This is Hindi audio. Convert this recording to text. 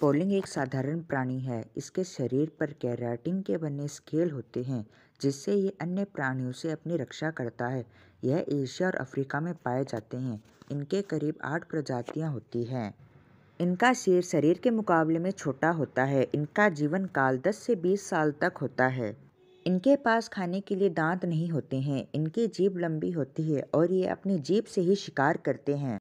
स्पोलिंग एक साधारण प्राणी है इसके शरीर पर केराटिन के बने स्केल होते हैं जिससे ये अन्य प्राणियों से अपनी रक्षा करता है यह एशिया और अफ्रीका में पाए जाते हैं इनके करीब आठ प्रजातियां होती हैं इनका शेर शरीर के मुकाबले में छोटा होता है इनका जीवन काल 10 से 20 साल तक होता है इनके पास खाने के लिए दांत नहीं होते हैं इनकी जीभ लंबी होती है और ये अपनी जीभ से ही शिकार करते हैं